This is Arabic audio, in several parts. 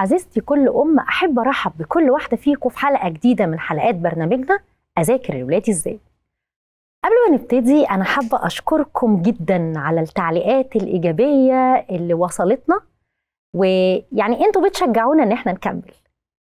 عزيزتي كل ام احب ارحب بكل واحده فيكم في حلقه جديده من حلقات برنامجنا اذاكر لولادي ازاي قبل ما نبتدي انا حابه اشكركم جدا على التعليقات الايجابيه اللي وصلتنا ويعني انتوا بتشجعونا ان احنا نكمل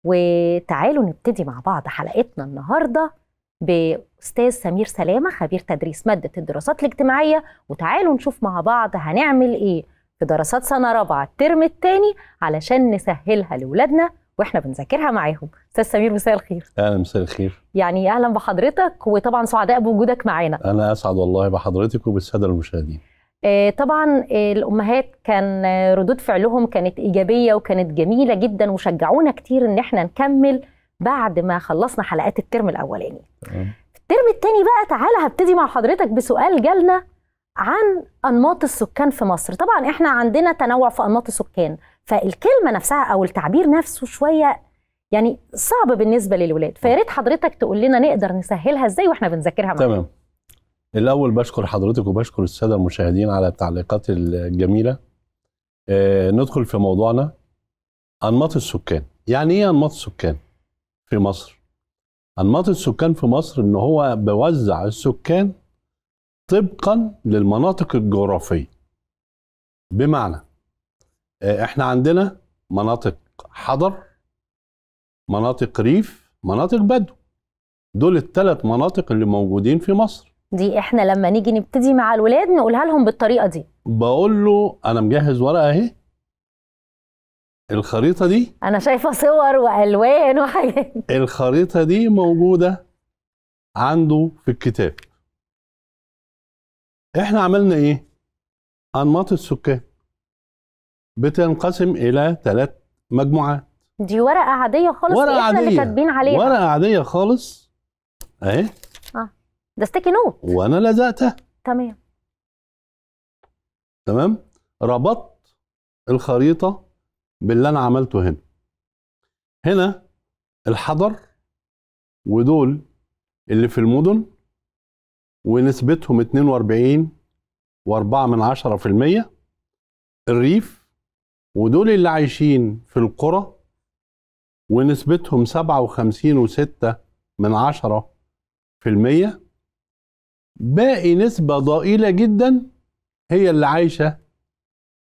وتعالوا نبتدي مع بعض حلقتنا النهارده باستاذ سمير سلامه خبير تدريس ماده الدراسات الاجتماعيه وتعالوا نشوف مع بعض هنعمل ايه في دراسات سنة رابعة الترم الثاني علشان نسهلها لأولادنا واحنا بنذاكرها معاهم استاذ سمير مساء الخير اهلا مساء الخير يعني اهلا بحضرتك وطبعا سعداء بوجودك معانا انا اسعد والله بحضرتك وبالساده المشاهدين آه طبعا آه الامهات كان ردود فعلهم كانت ايجابيه وكانت جميله جدا وشجعونا كتير ان احنا نكمل بعد ما خلصنا حلقات الترم الاولاني الترم الثاني بقى تعالى هبتدي مع حضرتك بسؤال جالنا عن انماط السكان في مصر طبعا احنا عندنا تنوع في انماط السكان فالكلمه نفسها او التعبير نفسه شويه يعني صعب بالنسبه للولاد فيا ريت حضرتك تقول لنا نقدر نسهلها ازاي واحنا بنذاكرها معاك تمام الاول بشكر حضرتك وبشكر الساده المشاهدين على التعليقات الجميله آه ندخل في موضوعنا انماط السكان يعني ايه انماط السكان في مصر انماط السكان في مصر ان هو بوزع السكان طبقا للمناطق الجغرافيه بمعنى آه، احنا عندنا مناطق حضر مناطق ريف مناطق بدو دول الثلاث مناطق اللي موجودين في مصر دي احنا لما نيجي نبتدي مع الولاد نقولها لهم بالطريقه دي بقول له انا مجهز ورقه اهي الخريطه دي انا شايفه صور والوان وحاجات الخريطه دي موجوده عنده في الكتاب احنا عملنا ايه انماط السكان بتنقسم الى ثلاث مجموعات دي ورقه عاديه خالص ورقه عاديه اللي كاتبين عليها ورقه عاديه خالص اهي اه ده ستيكي نوت وانا لزقتها تمام تمام ربطت الخريطه باللي انا عملته هنا هنا الحضر ودول اللي في المدن ونسبتهم 42 و4 من عشرة في المية الريف ودول اللي عايشين في القرى ونسبتهم 57 و6 من عشرة في المية باقي نسبة ضئيلة جدا هي اللي عايشة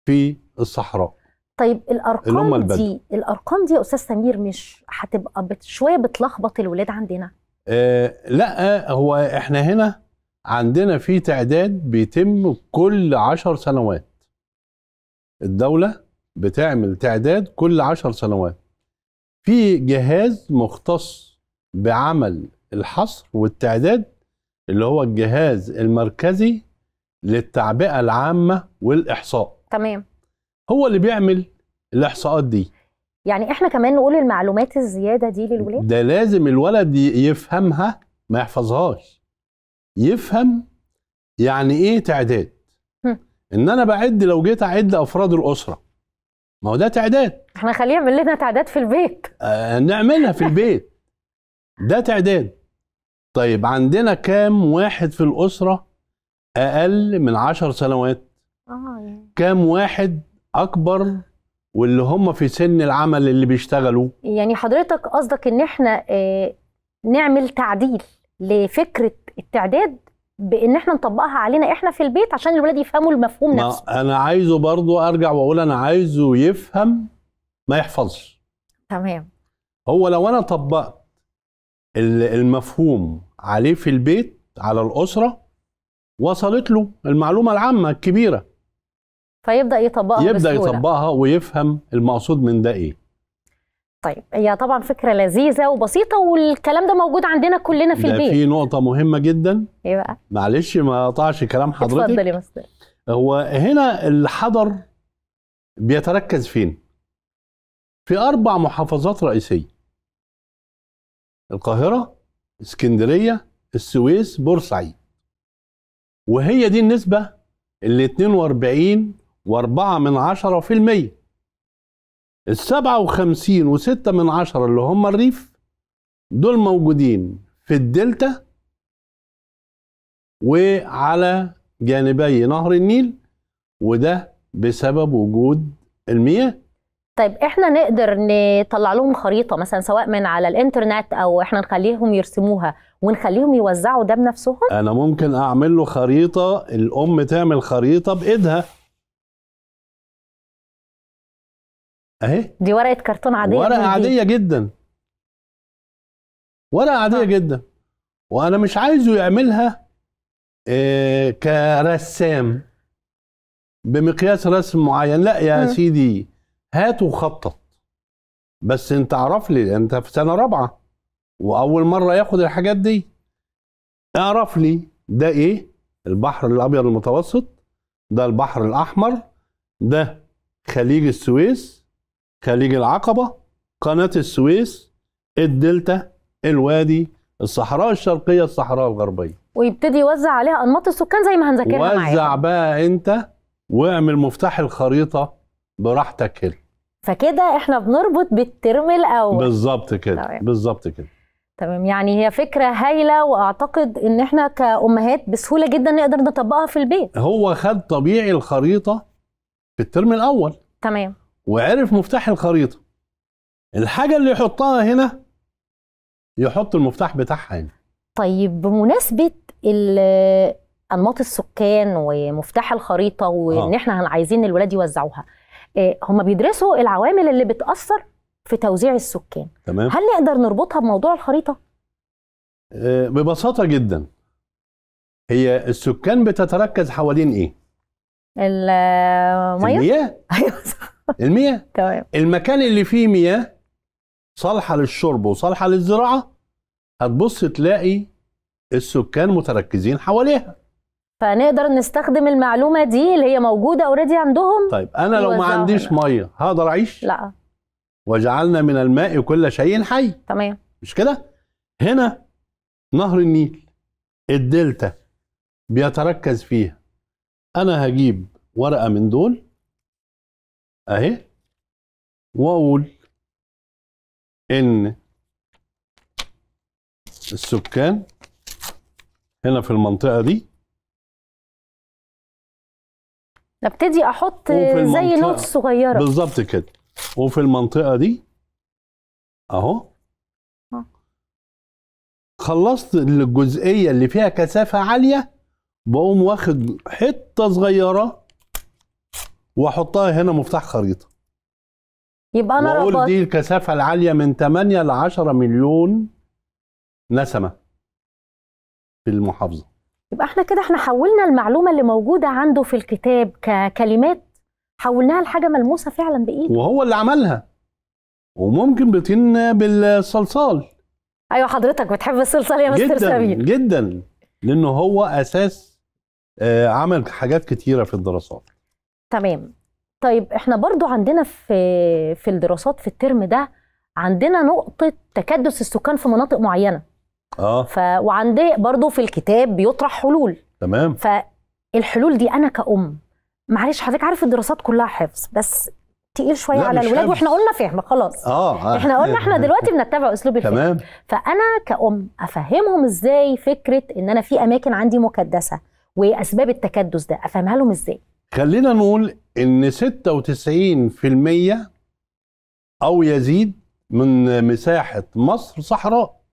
في الصحراء طيب الارقام دي الارقام دي يا استاذ سمير مش هتبقى شويه بتلخبط الولاد عندنا آه لا هو احنا هنا عندنا في تعداد بيتم كل عشر سنوات الدولة بتعمل تعداد كل عشر سنوات في جهاز مختص بعمل الحصر والتعداد اللي هو الجهاز المركزي للتعبئة العامة والإحصاء تمام هو اللي بيعمل الإحصاءات دي يعني احنا كمان نقول المعلومات الزيادة دي للولاد ده لازم الولد يفهمها ما يحفظهاش يفهم يعني ايه تعداد ان انا بعد لو جيت اعد افراد الاسره ما هو ده تعداد احنا خليه يعمل لنا تعداد في البيت آه نعملها في البيت ده تعداد طيب عندنا كام واحد في الاسره اقل من عشر سنوات آه. يعني. كام واحد اكبر واللي هم في سن العمل اللي بيشتغلوا يعني حضرتك قصدك ان احنا اه نعمل تعديل لفكره التعداد بان احنا نطبقها علينا احنا في البيت عشان الولاد يفهموا المفهوم ما نفسه انا عايزه برضو ارجع واقول انا عايزه يفهم ما يحفظش تمام هو لو انا طبقت المفهوم عليه في البيت على الاسره وصلت له المعلومه العامه الكبيره فيبدا يطبقها يبدا بسهولة. يطبقها ويفهم المقصود من ده ايه طيب هي طبعا فكره لذيذه وبسيطه والكلام ده موجود عندنا كلنا في البيت في نقطه مهمه جدا ايه بقى معلش ما اقطعش كلام حضرتك اتفضلي يا مستر هو هنا الحضر بيتركز فين في اربع محافظات رئيسيه القاهره اسكندريه السويس بورسعيد وهي دي النسبه اللي 42 و4 من 10% السبعة وخمسين وستة من عشرة اللي هم الريف دول موجودين في الدلتا وعلى جانبي نهر النيل وده بسبب وجود المياه طيب احنا نقدر نطلع لهم خريطه مثلا سواء من على الانترنت او احنا نخليهم يرسموها ونخليهم يوزعوا ده بنفسهم انا ممكن اعمل له خريطه الام تعمل خريطه بايدها اهي دي ورقه كرتون عاديه ورقه عاديه جدا ورقه عاديه آه. جدا وانا مش عايزه يعملها إيه كرسام بمقياس رسم معين لا يا م. سيدي هات وخطط بس انت اعرف لي انت في سنه رابعه واول مره ياخد الحاجات دي اعرف لي ده ايه البحر الابيض المتوسط ده البحر الاحمر ده خليج السويس خليج العقبة قناة السويس الدلتا الوادي الصحراء الشرقية الصحراء الغربية ويبتدي يوزع عليها أنماط السكان زي ما هنذاكرها معاك وزع معايا. بقى أنت واعمل مفتاح الخريطة براحتك هنا فكده احنا بنربط بالترم الأول بالظبط كده بالظبط كده تمام يعني هي فكرة هايلة وأعتقد إن إحنا كأمهات بسهولة جدا نقدر نطبقها في البيت هو خد طبيعي الخريطة في الترم الأول تمام وعرف مفتاح الخريطه الحاجه اللي يحطها هنا يحط المفتاح بتاعها هنا طيب بمناسبه انماط السكان ومفتاح الخريطه وان آه. احنا عايزين الولاد يوزعوها آه، هم بيدرسوا العوامل اللي بتاثر في توزيع السكان تمام هل نقدر نربطها بموضوع الخريطه آه، ببساطه جدا هي السكان بتتركز حوالين ايه المياه؟ ايوه المياه تمام المكان اللي فيه مياه صالحه للشرب وصالحه للزراعه هتبص تلاقي السكان متركزين حواليها فنقدر نستخدم المعلومه دي اللي هي موجوده اوريدي عندهم طيب انا لو ما عنديش ميه هقدر اعيش لا وجعلنا من الماء كل شيء حي تمام مش كده هنا نهر النيل الدلتا بيتركز فيها انا هجيب ورقه من دول اهي واقول ان السكان هنا في المنطقه دي نبتدي احط زي نقط صغيره بالظبط كده وفي المنطقه دي اهو آه. خلصت الجزئيه اللي فيها كثافه عاليه بقوم واخد حته صغيره واحطها هنا مفتاح خريطه يبقى انا واقول دي الكثافه العاليه من 8 ل 10 مليون نسمه في المحافظه يبقى احنا كده احنا حولنا المعلومه اللي موجوده عنده في الكتاب ككلمات حولناها لحاجه ملموسه فعلا بايده وهو اللي عملها وممكن بتن بالصلصال ايوه حضرتك بتحب الصلصال يا مستر سمير جدا جدا لانه هو اساس آه، عمل حاجات كتيره في الدراسات تمام طيب احنا برضو عندنا في في الدراسات في الترم ده عندنا نقطه تكدس السكان في مناطق معينه اه ف وعندي برضو في الكتاب بيطرح حلول تمام فالحلول دي انا كأم معلش حضرتك عارف الدراسات كلها حفظ بس تقيل شويه على الولاد واحنا قلنا فهم خلاص آه،, اه احنا قلنا احنا دلوقتي بنتبع اسلوب الفهم تمام فانا كأم افهمهم ازاي فكره ان انا في اماكن عندي مكدسه واسباب التكدس ده افهمها لهم ازاي خلينا نقول ان 96% او يزيد من مساحه مصر صحراء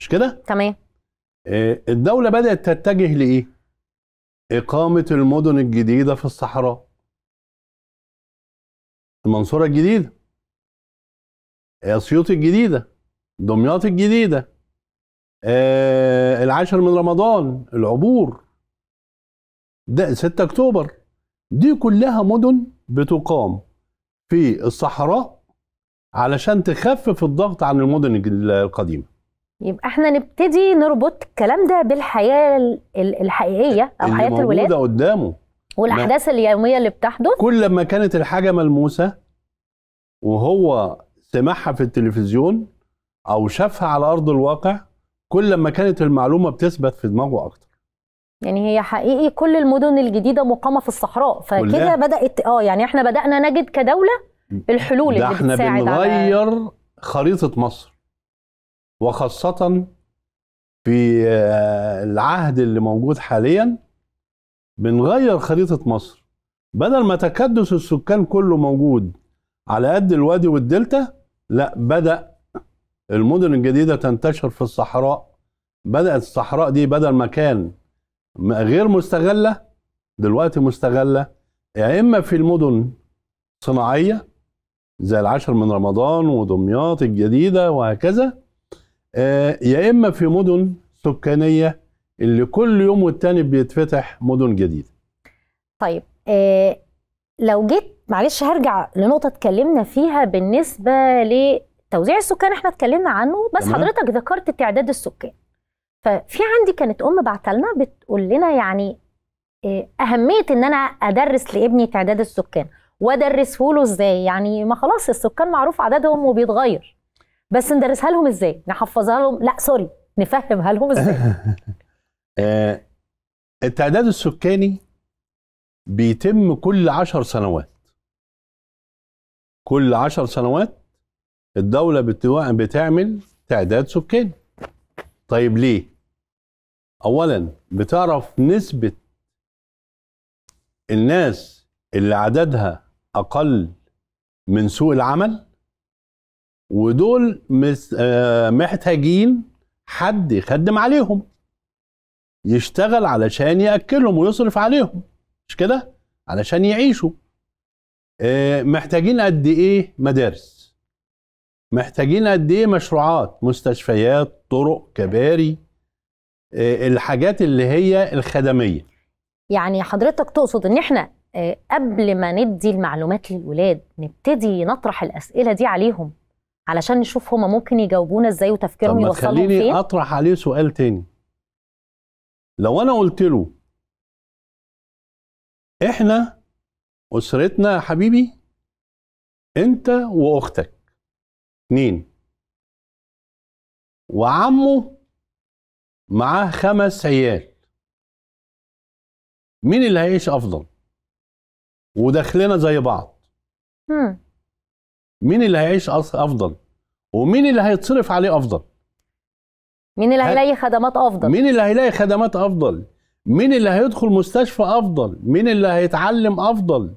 مش كده تمام آه، الدوله بدات تتجه لايه اقامه المدن الجديده في الصحراء المنصوره الجديده اسيوط الجديده دمياط الجديده آه، العاشر من رمضان العبور ده 6 اكتوبر دي كلها مدن بتقام في الصحراء علشان تخفف الضغط عن المدن القديمه يبقى احنا نبتدي نربط الكلام ده بالحياه الحقيقيه او حياه الولاد قدامه والاحداث اليوميه اللي بتحدث كل ما كانت الحاجه ملموسه وهو سمعها في التلفزيون او شافها على ارض الواقع كل ما كانت المعلومه بتثبت في دماغه اكتر يعني هي حقيقي كل المدن الجديده مقامه في الصحراء فكده بدات اه يعني احنا بدانا نجد كدوله الحلول اللي احنا بنغير على... خريطه مصر وخاصه في آه، العهد اللي موجود حاليا بنغير خريطه مصر بدل ما تكدس السكان كله موجود على قد الوادي والدلتا لا بدا المدن الجديده تنتشر في الصحراء بدات الصحراء دي بدل ما كان غير مستغله دلوقتي مستغله يا يعني اما في المدن صناعيه زي العشر من رمضان ودمياط الجديده وهكذا آه، يا اما في مدن سكانيه اللي كل يوم والتاني بيتفتح مدن جديده. طيب آه، لو جيت معلش هرجع لنقطه اتكلمنا فيها بالنسبه لتوزيع السكان احنا اتكلمنا عنه بس تمام. حضرتك ذكرت تعداد السكان. ففي عندي كانت ام بعتلنا بتقول لنا يعني آه، اهميه ان انا ادرس لابني تعداد السكان وادرسه له ازاي يعني ما خلاص السكان معروف عددهم وبيتغير بس ندرسها لهم ازاي نحفظها لهم لا سوري نفهمها لهم ازاي آه، التعداد السكاني بيتم كل عشر سنوات كل عشر سنوات الدولة بتعمل تعداد سكاني طيب ليه؟ اولا بتعرف نسبه الناس اللي عددها اقل من سوق العمل ودول آه، محتاجين حد يخدم عليهم يشتغل علشان ياكلهم ويصرف عليهم مش كده علشان يعيشوا آه، محتاجين قد ايه مدارس محتاجين قد ايه مشروعات مستشفيات طرق كباري آه، الحاجات اللي هي الخدميه يعني حضرتك تقصد ان احنا آه، قبل ما ندي المعلومات للولاد نبتدي نطرح الاسئله دي عليهم علشان نشوف هما ممكن يجاوبونا ازاي وتفكيرهم يوصلهم فين خليني اطرح عليه سؤال تاني لو انا قلت له احنا اسرتنا يا حبيبي انت واختك اتنين وعمه معاه خمس عيال مين اللي هيعيش افضل ودخلنا زي بعض مين اللي هيعيش افضل ومين اللي هيتصرف عليه افضل مين اللي هيلاقي خدمات افضل مين اللي هيلاقي خدمات افضل مين اللي هيدخل مستشفى افضل مين اللي هيتعلم افضل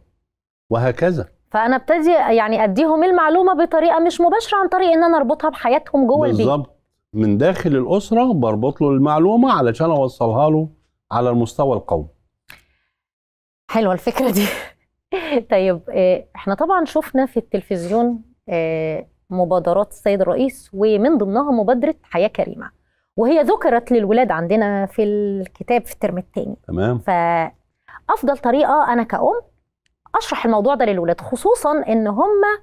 وهكذا فانا ابتدي يعني اديهم المعلومه بطريقه مش مباشره عن طريق ان انا اربطها بحياتهم جوه البيت بالظبط من داخل الاسره بربط له المعلومه علشان اوصلها له على المستوى القومي حلوه الفكره دي طيب آه، احنا طبعا شفنا في التلفزيون آه، مبادرات السيد الرئيس ومن ضمنها مبادره حياه كريمه وهي ذكرت للولاد عندنا في الكتاب في الترم الثاني تمام فافضل طريقه انا كأم اشرح الموضوع ده للولاد خصوصا ان هم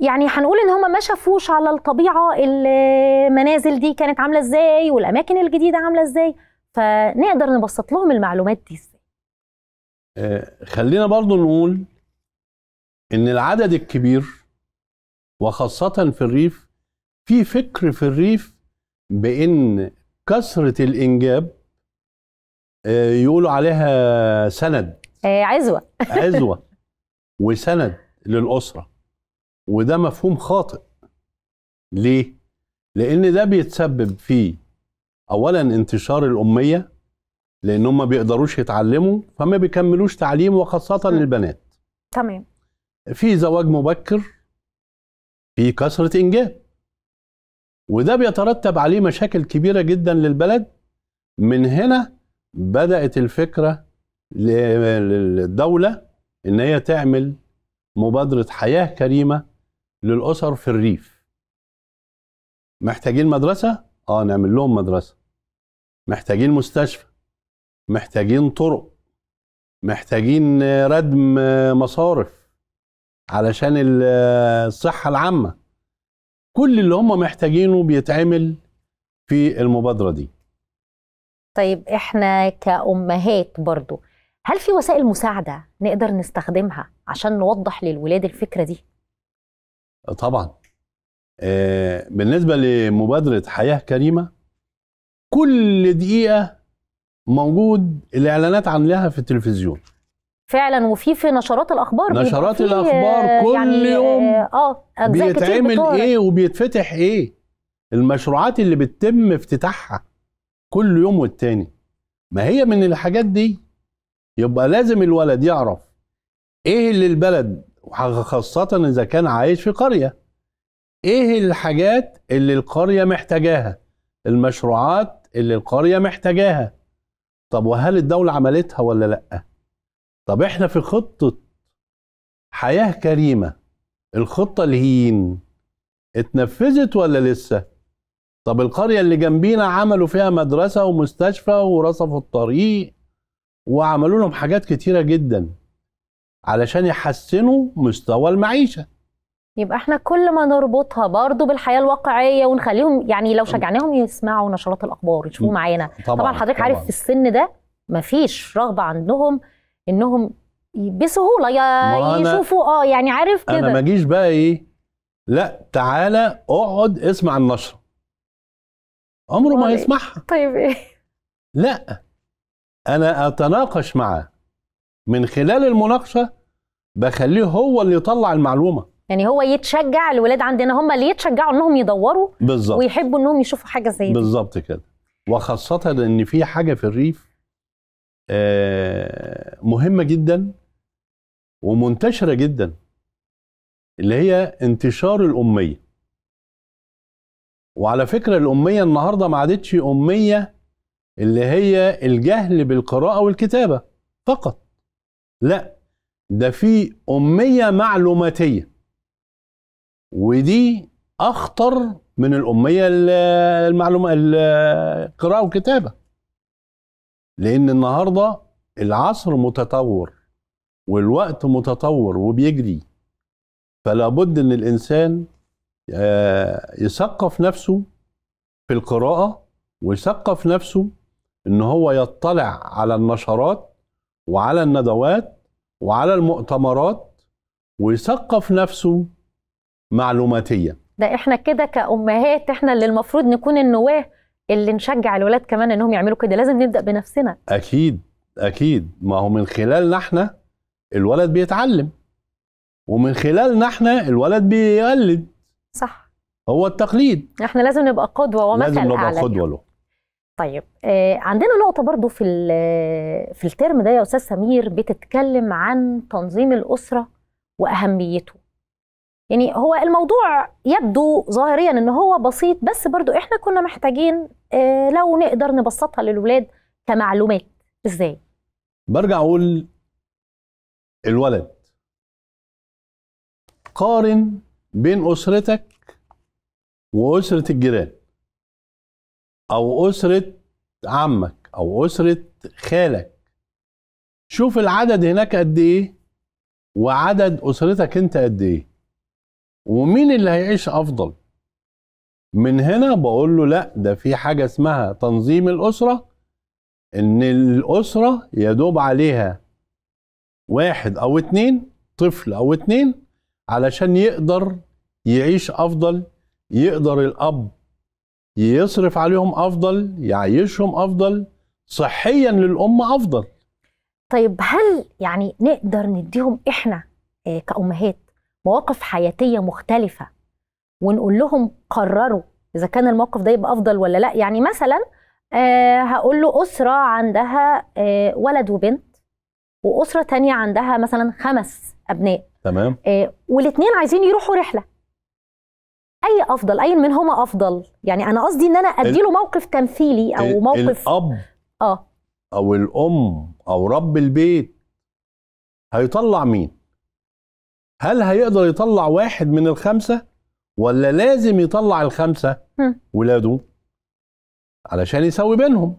يعني هنقول ان هم ما شافوش على الطبيعه المنازل دي كانت عامله ازاي والاماكن الجديده عامله ازاي فنقدر نبسط لهم المعلومات دي ازاي آه، خلينا برضو نقول ان العدد الكبير وخاصه في الريف في فكر في الريف بان كثره الانجاب آه، يقولوا عليها سند آه، عزوه عزوه وسند للاسره وده مفهوم خاطئ ليه لان ده بيتسبب في اولا انتشار الاميه لان هم بيقدروش يتعلموا فما بيكملوش تعليم وخاصه م. للبنات تمام في زواج مبكر في كثره انجاب وده بيترتب عليه مشاكل كبيره جدا للبلد من هنا بدات الفكره للدوله ان هي تعمل مبادره حياه كريمه للاسر في الريف محتاجين مدرسه اه نعمل لهم مدرسه محتاجين مستشفى محتاجين طرق محتاجين ردم مصارف علشان الصحه العامه كل اللي هم محتاجينه بيتعمل في المبادره دي طيب احنا كامهات برضو هل في وسائل مساعده نقدر نستخدمها عشان نوضح للولاد الفكره دي طبعا آه، بالنسبه لمبادره حياه كريمه كل دقيقه موجود الاعلانات عنها في التلفزيون فعلا وفي في نشرات الاخبار نشرات الاخبار آه، كل يعني آه، يوم اه بيتعمل ايه وبيتفتح ايه المشروعات اللي بتتم افتتاحها كل يوم والتاني ما هي من الحاجات دي يبقى لازم الولد يعرف ايه اللي البلد خاصة إذا كان عايش في قرية إيه الحاجات اللي القرية محتاجاها المشروعات اللي القرية محتاجاها طب وهل الدولة عملتها ولا لأ طب إحنا في خطة حياة كريمة الخطة الهين اتنفذت ولا لسه طب القرية اللي جنبينا عملوا فيها مدرسة ومستشفى ورصفوا الطريق وعملوا لهم حاجات كتيرة جداً علشان يحسنوا مستوى المعيشه يبقى احنا كل ما نربطها برضه بالحياه الواقعيه ونخليهم يعني لو شجعناهم يسمعوا نشرات الاخبار يشوفوا معانا طبعا, طبعا حضرتك عارف في السن ده مفيش رغبه عندهم انهم بسهوله يشوفوا اه يعني عارف كده انا ما اجيش بقى ايه لا تعالى اقعد اسمع النشره عمره ما إيه؟ يسمعها طيب ايه لا انا اتناقش معاه من خلال المناقشه بخليه هو اللي يطلع المعلومه يعني هو يتشجع الولاد عندنا هم اللي يتشجعوا انهم يدوروا بالظبط ويحبوا انهم يشوفوا حاجه زي دي بالظبط كده وخاصه ان في حاجه في الريف آه، مهمه جدا ومنتشره جدا اللي هي انتشار الاميه وعلى فكره الاميه النهارده ما عادتش اميه اللي هي الجهل بالقراءه والكتابه فقط لا ده في أمية معلوماتية ودي أخطر من الأمية المعلومة القراءة والكتابة لأن النهاردة العصر متطور والوقت متطور وبيجري فلا بد ان الانسان آه، يثقف نفسه في القراءه ويثقف نفسه ان هو يطلع على النشرات وعلى الندوات وعلى المؤتمرات ويثقف نفسه معلوماتيا ده احنا كده كامهات احنا اللي المفروض نكون النواه اللي نشجع الولاد كمان انهم يعملوا كده لازم نبدا بنفسنا اكيد اكيد ما هو من خلالنا احنا الولد بيتعلم ومن خلالنا احنا الولد بيقلد صح هو التقليد احنا لازم نبقى قدوه ومثل لازم نبقى قدوه له طيب آه، عندنا نقطه برضو في في الترم ده يا استاذ سمير بتتكلم عن تنظيم الاسره واهميته يعني هو الموضوع يبدو ظاهريا ان هو بسيط بس برضو احنا كنا محتاجين آه، لو نقدر نبسطها للولاد كمعلومات ازاي برجع اقول الولد قارن بين اسرتك واسره الجيران او اسره عمك او اسره خالك شوف العدد هناك قد ايه وعدد اسرتك انت قد ايه ومين اللي هيعيش افضل من هنا بقول له لا ده في حاجه اسمها تنظيم الاسره ان الاسره يدوب عليها واحد او اتنين طفل او اتنين علشان يقدر يعيش افضل يقدر الاب يصرف عليهم افضل يعيشهم افضل صحيا للامه افضل طيب هل يعني نقدر نديهم احنا آه، كامهات مواقف حياتيه مختلفه ونقول لهم قرروا اذا كان الموقف ده يبقى افضل ولا لا يعني مثلا آه، هقول له اسره عندها آه، ولد وبنت واسره تانية عندها مثلا خمس ابناء تمام والاثنين عايزين يروحوا رحله اي افضل اي منهما افضل يعني انا قصدي ان انا اديله موقف تمثيلي او موقف الاب اه او الام او رب البيت هيطلع مين هل هيقدر يطلع واحد من الخمسه ولا لازم يطلع الخمسه ولاده علشان يسوي بينهم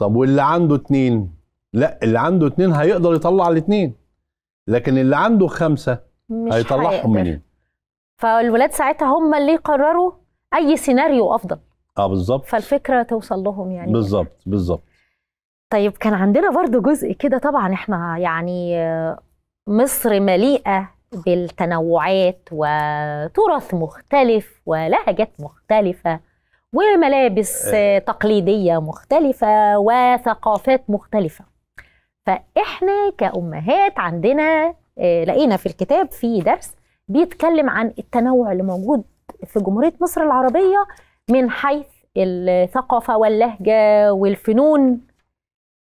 طب واللي عنده اتنين لا اللي عنده اتنين هيقدر يطلع الاتنين لكن اللي عنده خمسه هيطلعهم منين فالولاد ساعتها هم اللي يقرروا اي سيناريو افضل اه بالظبط فالفكره توصل لهم يعني بالظبط بالظبط طيب كان عندنا برضو جزء كده طبعا احنا يعني مصر مليئه بالتنوعات وتراث مختلف ولهجات مختلفه وملابس أه. تقليديه مختلفه وثقافات مختلفه فاحنا كامهات عندنا آه، لقينا في الكتاب في درس بيتكلم عن التنوع اللي موجود في جمهورية مصر العربية من حيث الثقافة واللهجة والفنون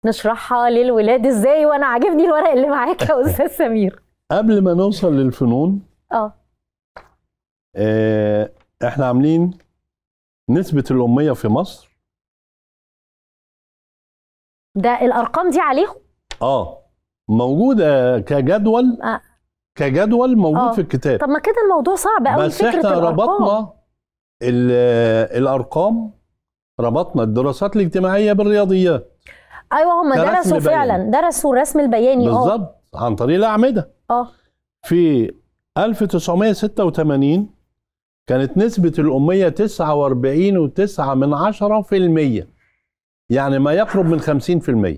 نشرحها للولاد ازاي وانا عاجبني الورق اللي معاك يا استاذ سمير قبل ما نوصل للفنون آه. اه احنا عاملين نسبة الأمية في مصر ده الأرقام دي عليهم؟ اه موجودة كجدول آه. كجدول موجود آه. في الكتاب طب ما كده الموضوع صعب قوي بس فكره احنا ربطنا الارقام ربطنا الدراسات الاجتماعيه بالرياضيات ايوه هم درسوا فعلا درسوا الرسم البياني اه بالظبط عن طريق الاعمده اه في 1986 كانت نسبة الأمية 49.9 من عشرة في المية يعني ما يقرب من 50%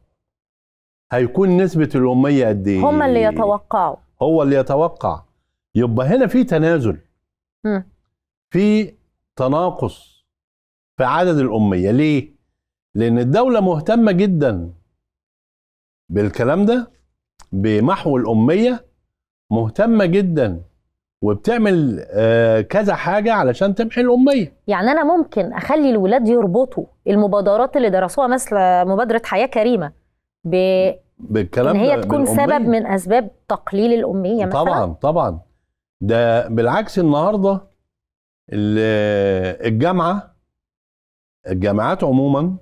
هيكون نسبه الاميه قد ايه هم اللي يتوقعوا هو اللي يتوقع يبقى هنا في تنازل م. في تناقص في عدد الاميه ليه لان الدوله مهتمه جدا بالكلام ده بمحو الاميه مهتمه جدا وبتعمل آه، كذا حاجه علشان تمحي الاميه يعني انا ممكن اخلي الولاد يربطوا المبادرات اللي درسوها مثل مبادره حياه كريمه ب بالكلام ان هي تكون بالأمية. سبب من اسباب تقليل الاميه مثلا طبعا طبعا ده بالعكس النهارده الجامعه الجامعات عموما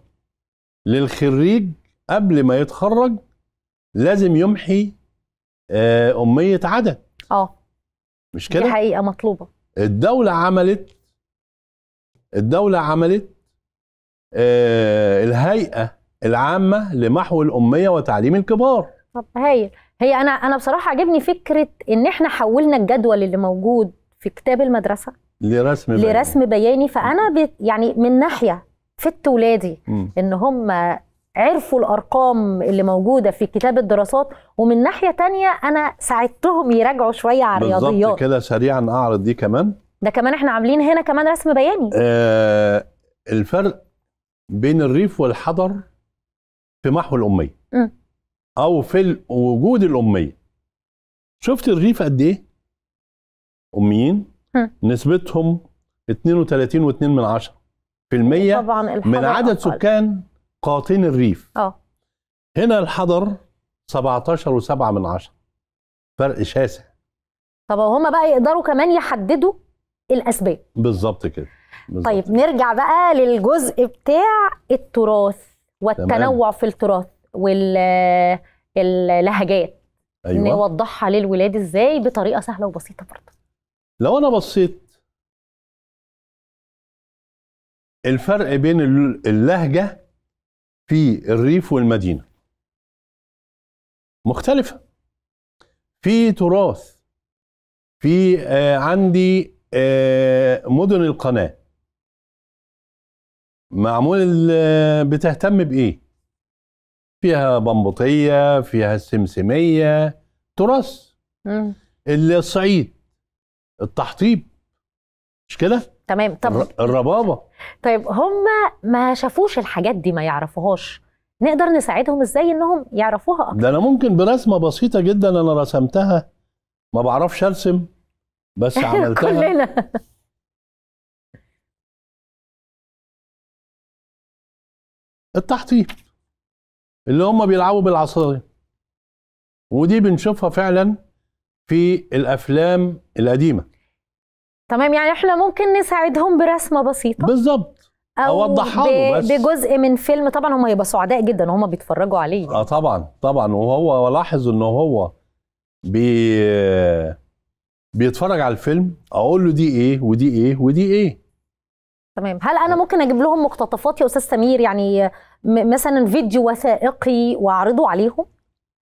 للخريج قبل ما يتخرج لازم يمحي آه، اميه عدد اه مش كده دي حقيقه مطلوبه الدوله عملت الدوله عملت آه، الهيئه العامه لمحو الاميه وتعليم الكبار طب هايل هي انا انا بصراحه عجبني فكره ان احنا حولنا الجدول اللي موجود في كتاب المدرسه لرسم بياني لرسم بياني فانا ب... يعني من ناحيه في ولادي م. ان هم عرفوا الارقام اللي موجوده في كتاب الدراسات ومن ناحيه تانية انا ساعدتهم يراجعوا شويه على الرياضيات بالظبط كده سريعا اعرض دي كمان ده كمان احنا عاملين هنا كمان رسم بياني آه الفرق بين الريف والحضر في محو الاميه او في وجود الاميه شفت الرغيف قد ايه اميين نسبتهم 32 و من 10 في المية طبعا من عدد أقل. سكان قاطين الريف اه هنا الحضر 17 و من 10 فرق شاسع طب وهما بقى يقدروا كمان يحددوا الاسباب بالظبط كده بالزبط. طيب نرجع بقى للجزء بتاع التراث والتنوع تمام. في التراث واللهجات أيوة. نوضحها للولاد ازاي بطريقه سهله وبسيطه برضه لو انا بصيت الفرق بين اللهجه في الريف والمدينه مختلفه في تراث في آه، عندي آه، مدن القناه معمول بتهتم بايه فيها بمبطيه فيها السمسميه تراث الصعيد التحطيب مش كده تمام طب الربابه طيب هم ما شافوش الحاجات دي ما يعرفوهاش نقدر نساعدهم ازاي انهم يعرفوها اكتر ده انا ممكن برسمه بسيطه جدا انا رسمتها ما بعرفش ارسم بس عملتها كلنا التحطيم اللي هم بيلعبوا بالعصايه ودي بنشوفها فعلا في الافلام القديمه تمام يعني احنا ممكن نساعدهم برسمه بسيطه بالظبط او اوضحها له بس بجزء من فيلم طبعا هم هيبقى سعداء جدا وهم بيتفرجوا عليه اه طبعا طبعا وهو لاحظ ان هو بي بيتفرج على الفيلم اقول له دي ايه ودي ايه ودي ايه تمام هل انا ممكن اجيب لهم مقتطفات يا استاذ سمير يعني مثلا فيديو وثائقي واعرضه عليهم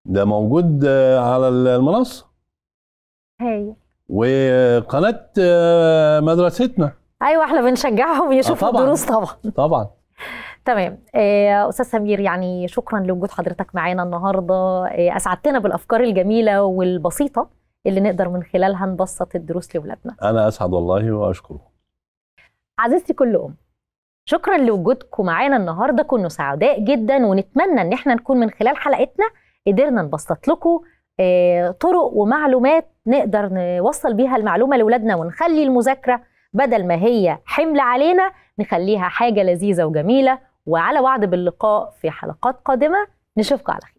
ده موجود آه، على المنصه هي وقناه آه، مدرستنا ايوه احنا بنشجعهم يشوفوا آه طبعًا. الدروس طبعا طبعا تمام آه استاذ سمير يعني شكرا لوجود حضرتك معانا النهارده آه اسعدتنا بالافكار الجميله والبسيطه اللي نقدر من خلالها نبسط الدروس لاولادنا انا اسعد والله واشكره عزيزتي كل أم شكرا لوجودكم معانا النهارده كنا سعداء جدا ونتمنى ان احنا نكون من خلال حلقتنا قدرنا نبسط لكم آه، طرق ومعلومات نقدر نوصل بيها المعلومه لاولادنا ونخلي المذاكره بدل ما هي حمل علينا نخليها حاجه لذيذه وجميله وعلى وعد باللقاء في حلقات قادمه نشوفكم على خير